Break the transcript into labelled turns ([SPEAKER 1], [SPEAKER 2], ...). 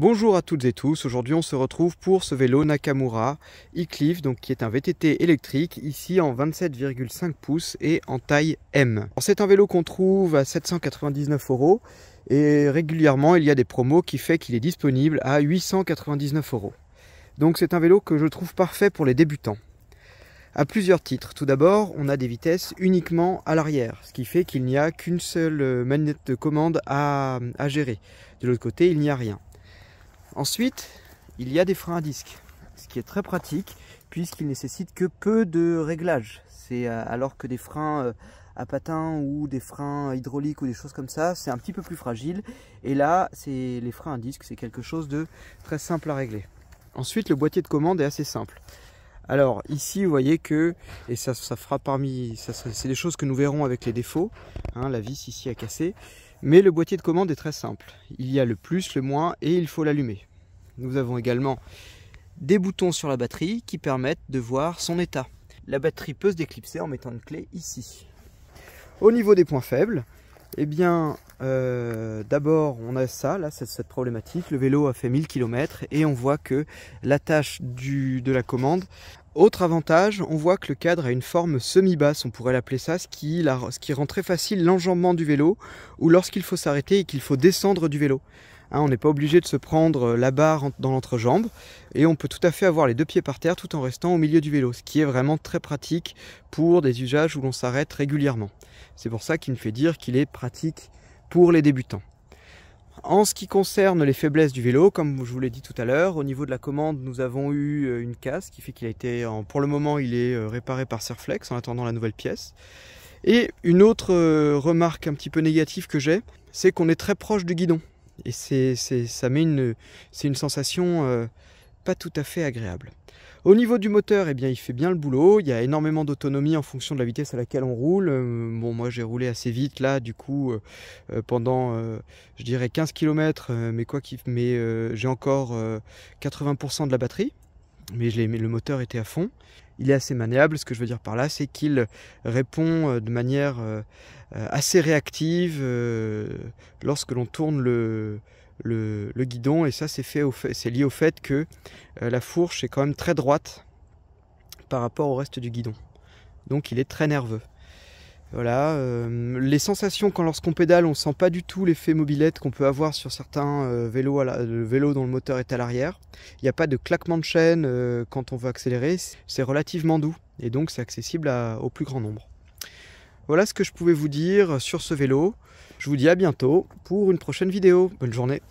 [SPEAKER 1] Bonjour à toutes et tous, aujourd'hui on se retrouve pour ce vélo Nakamura e donc qui est un VTT électrique, ici en 27,5 pouces et en taille M. C'est un vélo qu'on trouve à 799 euros et régulièrement il y a des promos qui fait qu'il est disponible à 899 euros. Donc c'est un vélo que je trouve parfait pour les débutants. À plusieurs titres. Tout d'abord, on a des vitesses uniquement à l'arrière, ce qui fait qu'il n'y a qu'une seule euh, manette de commande à gérer. De l'autre côté, il n'y a rien. Ensuite, il y a des freins à disque, ce qui est très pratique puisqu'il nécessite que peu de réglages. C'est euh, alors que des freins euh, à patins ou des freins hydrauliques ou des choses comme ça, c'est un petit peu plus fragile. Et là, c'est les freins à disque, c'est quelque chose de très simple à régler. Ensuite, le boîtier de commande est assez simple. Alors ici, vous voyez que, et ça, fera parmi, c'est des choses que nous verrons avec les défauts, hein, la vis ici a cassé, mais le boîtier de commande est très simple. Il y a le plus, le moins, et il faut l'allumer. Nous avons également des boutons sur la batterie qui permettent de voir son état. La batterie peut se déclipser en mettant une clé ici. Au niveau des points faibles, eh bien, euh, d'abord, on a ça, là, cette, cette problématique. Le vélo a fait 1000 km et on voit que l'attache de la commande. Autre avantage, on voit que le cadre a une forme semi-basse, on pourrait l'appeler ça, ce ce qui rend très facile l'enjambement du vélo ou lorsqu'il faut s'arrêter et qu'il faut descendre du vélo. Hein, on n'est pas obligé de se prendre euh, la barre dans l'entrejambe et on peut tout à fait avoir les deux pieds par terre tout en restant au milieu du vélo, ce qui est vraiment très pratique pour des usages où l'on s'arrête régulièrement. C'est pour ça qu'il me fait dire qu'il est pratique pour les débutants. En ce qui concerne les faiblesses du vélo, comme je vous l'ai dit tout à l'heure, au niveau de la commande, nous avons eu euh, une casse qui fait qu'il a été, pour le moment, il est euh, réparé par Serflex en attendant la nouvelle pièce. Et une autre remarque un petit peu négative que j'ai, c'est qu'on est très proche du guidon. Et c'est, ça met une, c'est une sensation euh, pas tout à fait agréable. Au niveau du moteur, eh bien, il fait bien le boulot. Il y a énormément d'autonomie en fonction de la vitesse à laquelle on roule. Euh, bon, moi j'ai roulé assez vite là, du coup, euh, pendant, je dirais 15 km, mais quoi mais j'ai encore 80% de la batterie mais le moteur était à fond. Il est assez maniable. Ce que je veux dire par là, c'est qu'il répond euh, de manière euh, euh, assez réactive lorsque l'on tourne le, guidon. Et ça, c'est fait, lié au fait que la fourche est quand même très droite par rapport au reste du guidon. Donc il est très nerveux. Voilà, euh, les sensations quand lorsqu'on pédale, on sent pas du tout l'effet mobilette qu'on peut avoir sur certains euh, vélos, le euh, vélo dont le moteur est à l'arrière. Il n'y a pas de claquement de chaîne quand on veut accélérer, c'est relativement doux et donc c'est accessible au plus grand nombre. Voilà ce que je pouvais vous dire sur ce vélo. Je vous dis à bientôt pour une prochaine vidéo. Bonne journée.